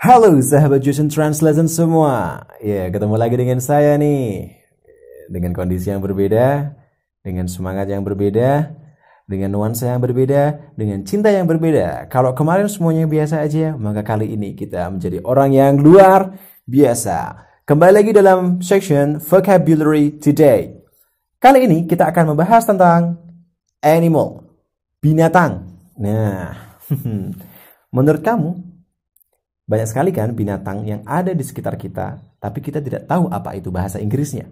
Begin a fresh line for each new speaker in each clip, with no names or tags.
Halo sahabat Jusen Translation semua. Ya, ketemu lagi dengan saya nih. Dengan kondisi yang berbeda, dengan semangat yang berbeda, dengan nuansa yang berbeda, dengan cinta yang berbeda. Kalau kemarin semuanya biasa aja, maka kali ini kita menjadi orang yang luar biasa. Kembali lagi dalam section vocabulary today. Kali ini kita akan membahas tentang animal, binatang. Nah, menurut kamu banyak sekali kan binatang yang ada di sekitar kita, tapi kita tidak tahu apa itu bahasa Inggrisnya.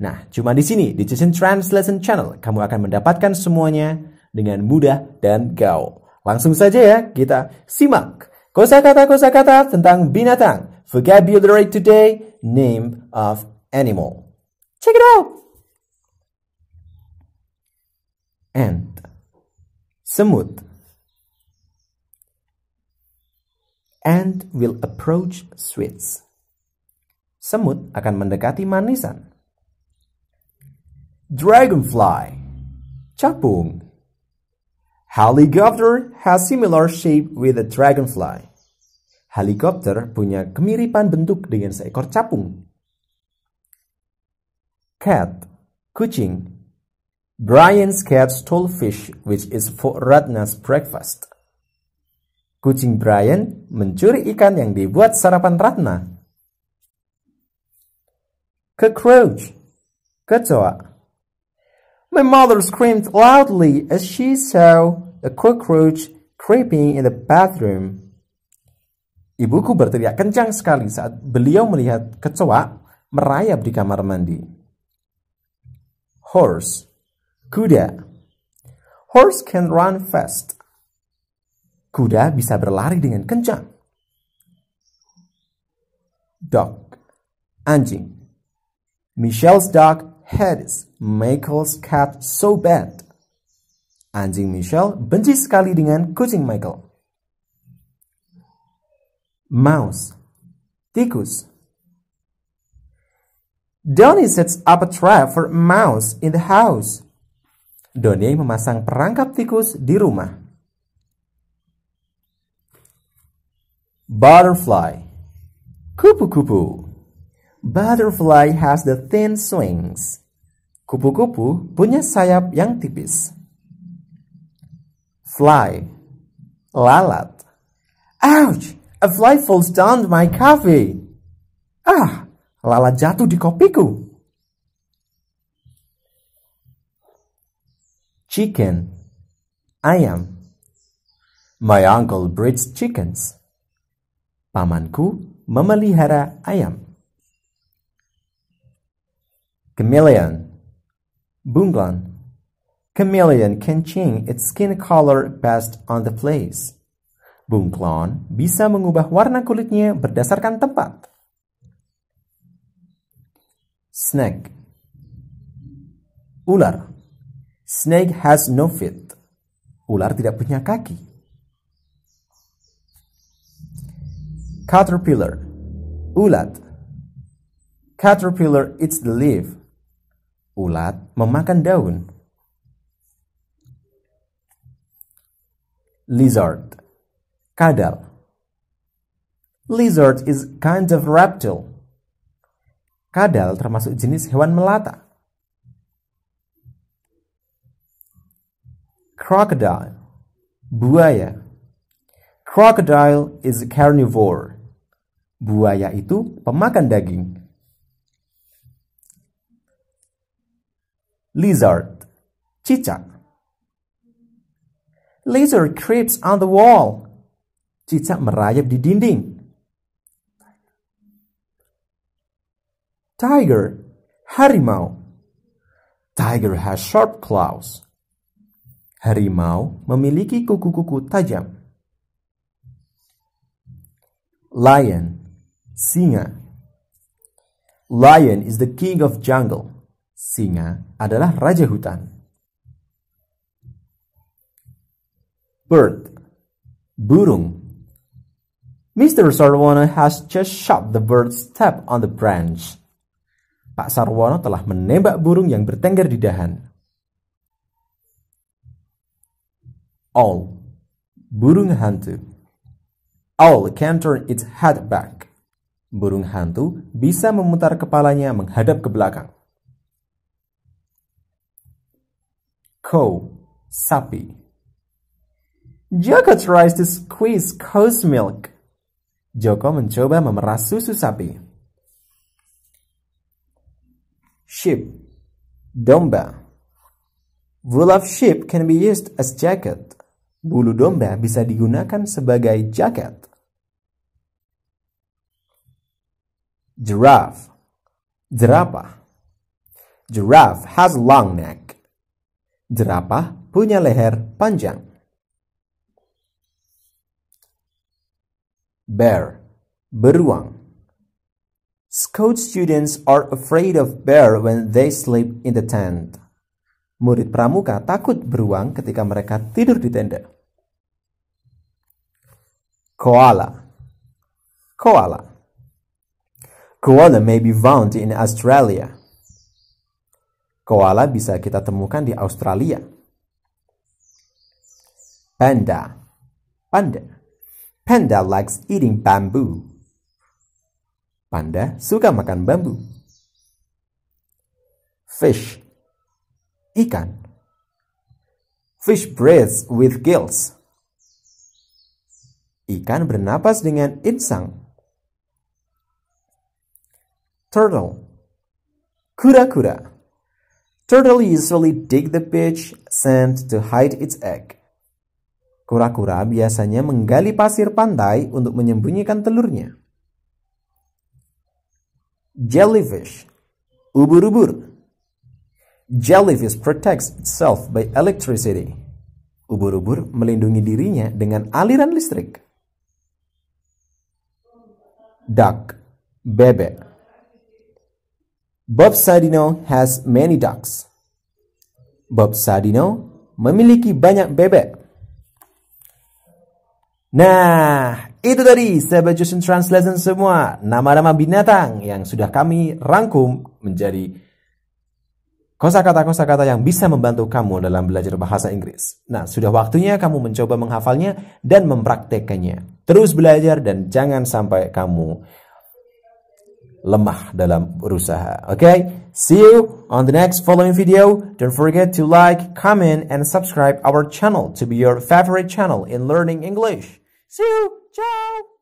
Nah, cuma di sini, di Jason Translation Channel, kamu akan mendapatkan semuanya dengan mudah dan gaul. Langsung saja ya, kita simak Kosa kata-kosa kata tentang binatang. Vocabulary today, name of animal. Check it out! Ant Semut And will approach sweets. Semut akan mendekati manisan. Dragonfly, capung. Helicopter has similar shape with a dragonfly. Helikopter punya kemiripan bentuk dengan seekor capung. Cat, kucing. Brian's cat stole fish, which is for Ratna's breakfast. Kucing Brian mencuri ikan yang dibuat sarapan Ratna. Cockroach, kecoa. My mother screamed loudly as she saw a cockroach creeping in the bathroom. Ibuku berteriak kencang sekali saat beliau melihat kecoa merayap di kamar mandi. Horse, kuda. Horse can run fast. Kuda bisa berlari dengan kencang. Dog, anjing. Michelle's dog hates Michael's cat so bad. Anjing Michelle benci sekali dengan kucing Michael. Mouse, tikus. Donnie sets up a trap for a mouse in the house. Donnie memasang perangkap tikus di rumah. Butterfly. Kupu-kupu. Butterfly has the thin wings. Kupu-kupu punya sayap yang tipis. Fly. Lalat. Ouch! A fly falls down my coffee. Ah, lalat jatuh di kopiku. Chicken. Ayam. My uncle breeds chickens. Pamanku memelihara ayam. Chameleon Bunglon Chameleon can change its skin color based on the place. Bunglon bisa mengubah warna kulitnya berdasarkan tempat. Snake Ular Snake has no feet. Ular tidak punya kaki. Caterpillar Ulat Caterpillar eats the leaf Ulat memakan daun Lizard Kadal Lizard is kind of reptile Kadal termasuk jenis hewan melata. Crocodile, buaya. Crocodile is a carnivore buaya itu pemakan daging. Lizard, cicak. Lizard creeps on the wall. Cicak merayap di dinding. Tiger, harimau. Tiger has sharp claws. Harimau memiliki kuku-kuku tajam. Lion, Singa. Lion is the king of jungle. Singa adalah raja hutan. Bird. Burung. Mr. Sarwono has just shot the bird's step on the branch. Pak Sarwono telah menembak burung yang bertengger di dahan. Owl, burung hantu. Owl can turn its head back burung hantu bisa memutar kepalanya menghadap ke belakang. Cow, sapi. Joko tries to squeeze cow's milk. Joko mencoba memeras susu sapi. Sheep, domba. Wool of sheep can be used as jacket. Bulu domba bisa digunakan sebagai jaket. Giraffe. Jerapah. Giraffe has long neck. Jerapah punya leher panjang. Bear. Beruang. Scout students are afraid of bear when they sleep in the tent. Murid pramuka takut beruang ketika mereka tidur di tenda. Koala. Koala. Koala may be found in Australia. Koala bisa kita temukan di Australia. Panda. Panda. Panda likes eating bamboo. Panda suka makan bambu. Fish. Ikan. Fish breathes with gills. Ikan bernapas dengan insang. Turtle. Kura-kura. Turtle usually dig the beach sand to hide its egg. Kura-kura biasanya menggali pasir pantai untuk menyembunyikan telurnya. Jellyfish. Ubur-ubur. Jellyfish protects itself by electricity. Ubur-ubur melindungi dirinya dengan aliran listrik. Duck. Bebek. Bob Sadino has many ducks. Bob Sadino memiliki banyak bebek. Nah, itu tadi Sahabat Justin Translation semua nama-nama binatang yang sudah kami rangkum menjadi kosa kata-kosa kata yang bisa membantu kamu dalam belajar bahasa Inggris. Nah, sudah waktunya kamu mencoba menghafalnya dan mempraktekkannya. Terus belajar dan jangan sampai kamu lemah dalam berusaha. Okay? See you on the next following video. Don't forget to like, comment, and subscribe our channel to be your favorite channel in learning English. See you. Ciao.